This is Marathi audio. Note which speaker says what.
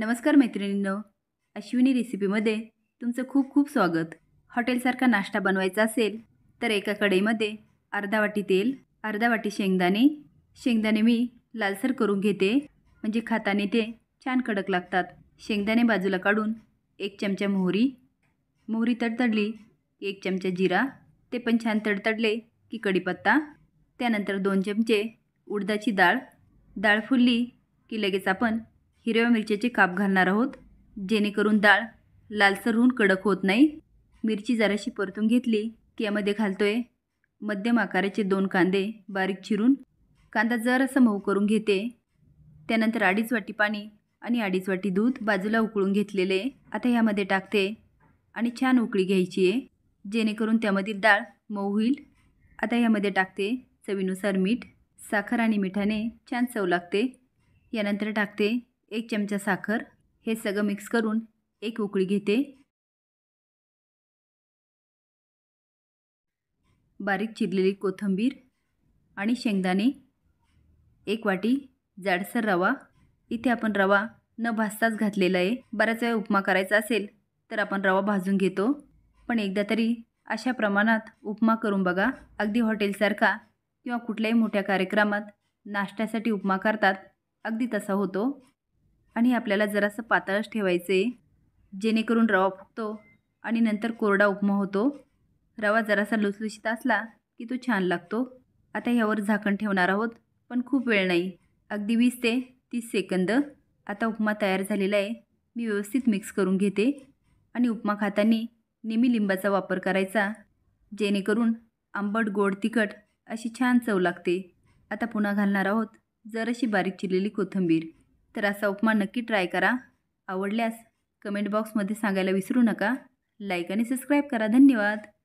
Speaker 1: नमस्कार मैत्रिणींनो अश्विनी रेसिपीमध्ये तुमचं खूप खूप स्वागत हॉटेलसारखा नाश्ता बनवायचा असेल तर एका कढईमध्ये अर्धा वाटी तेल अर्धा वाटी शेंगदाणे शेंगदाणे मी लालसर करून घेते म्हणजे खाताने ते छान कडक लागतात शेंगदाणे बाजूला काढून एक चमचा मोहरी मोहरी तडतडली एक चमचा जिरा ते पण छान तडतडले की कढीपत्ता त्यानंतर दोन चमचे उडदाची डाळ डाळ फुलली की लगेच आपण हिरव्या मिरच्याचे काप घालणार आहोत जेणेकरून डाळ लालसर होऊन कडक होत नाही मिरची जराशी परतून घेतली की यामध्ये घालतोय मध्यम आकाराचे दोन कांदे बारीक चिरून कांदा जरासा मऊ करून घेते त्यानंतर अडीच वाटी पाणी आणि अडीच वाटी दूध बाजूला उकळून घेतलेले आता यामध्ये टाकते आणि छान उकळी घ्यायची आहे जेणेकरून त्यामधील डाळ मऊ होईल आता यामध्ये टाकते चवीनुसार मीठ साखर आणि मिठाने छान चव लागते यानंतर टाकते एक चमचा साखर हे सगळं मिक्स करून एक उकळी घेते बारीक चिरलेली कोथिंबीर आणि शेंगदाणे एक वाटी जाडसर रवा इथे आपण रवा न भाजताच घातलेला आहे बऱ्याच वेळा उपमा करायचा असेल तर आपण रवा भाजून घेतो पण एकदा तरी अशा प्रमाणात उपमा करून बघा अगदी हॉटेलसारखा किंवा कुठल्याही मोठ्या कार्यक्रमात नाश्त्यासाठी उपमा करतात अगदी तसा होतो आणि आपल्याला जरासं पातळच ठेवायचं आहे जेणेकरून रवा फुगतो आणि नंतर कोरडा उपमा होतो रवा जरासा लुसलुशीत असला की तो छान लागतो आता ह्यावर झाकण ठेवणार आहोत पण खूप वेळ नाही अगदी वीस ते तीस सेकंद आता उपमा तयार झालेला आहे मी व्यवस्थित मिक्स करून घेते आणि उपमा खाताना नेहमी लिंबाचा वापर करायचा जेणेकरून आंबट गोड तिखट अशी छान चव लागते आता पुन्हा घालणार आहोत जराशी बारीक चिरलेली कोथिंबीर तर असा उपमा नक्की ट्राय करा आवडल्यास कमेंट बॉक्समध्ये सांगायला विसरू नका लाईक आणि सबस्क्राईब करा धन्यवाद